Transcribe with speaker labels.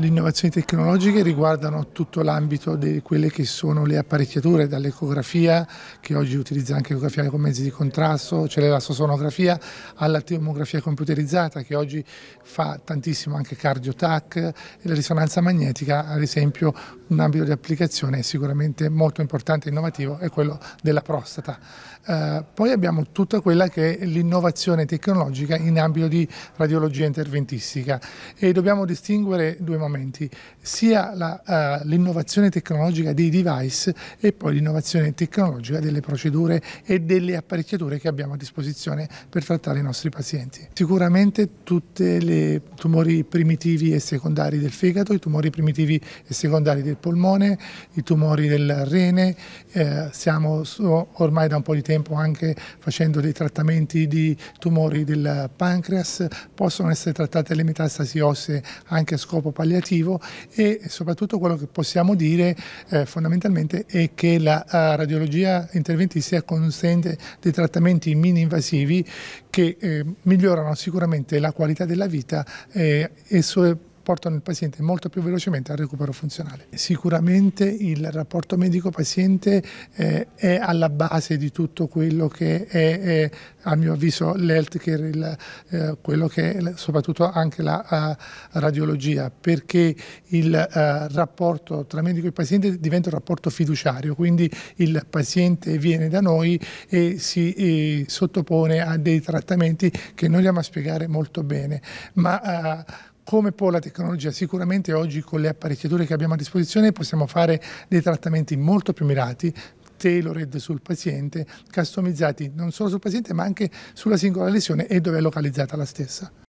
Speaker 1: Le innovazioni tecnologiche riguardano tutto l'ambito di quelle che sono le apparecchiature, dall'ecografia, che oggi utilizza anche ecografia con mezzi di contrasto, c'è cioè la sonografia, alla tomografia computerizzata, che oggi fa tantissimo anche cardiotac, e la risonanza magnetica, ad esempio, un ambito di applicazione sicuramente molto importante e innovativo è quello della prostata. Eh, poi abbiamo tutta quella che è l'innovazione tecnologica in ambito di radiologia interventistica e dobbiamo distinguere due momenti momenti sia la, uh, l'innovazione tecnologica dei device e poi l'innovazione tecnologica delle procedure e delle apparecchiature che abbiamo a disposizione per trattare i nostri pazienti. Sicuramente tutti i tumori primitivi e secondari del fegato, i tumori primitivi e secondari del polmone, i tumori del rene, eh, siamo ormai da un po' di tempo anche facendo dei trattamenti di tumori del pancreas, possono essere trattate le metastasi ossee anche a scopo palliativo negativo e soprattutto quello che possiamo dire eh, fondamentalmente è che la eh, radiologia interventistica consente dei trattamenti mini-invasivi che eh, migliorano sicuramente la qualità della vita eh, e, e portano il paziente molto più velocemente al recupero funzionale. Sicuramente il rapporto medico-paziente eh, è alla base di tutto quello che è, è a mio avviso l'healthcare, eh, quello che è soprattutto anche la uh, radiologia, perché il uh, rapporto tra medico e paziente diventa un rapporto fiduciario, quindi il paziente viene da noi e si e eh, sottopone a dei trattamenti che noi andiamo a spiegare molto bene, ma uh, come può la tecnologia? Sicuramente oggi con le apparecchiature che abbiamo a disposizione possiamo fare dei trattamenti molto più mirati, tailored sul paziente, customizzati non solo sul paziente ma anche sulla singola lesione e dove è localizzata la stessa.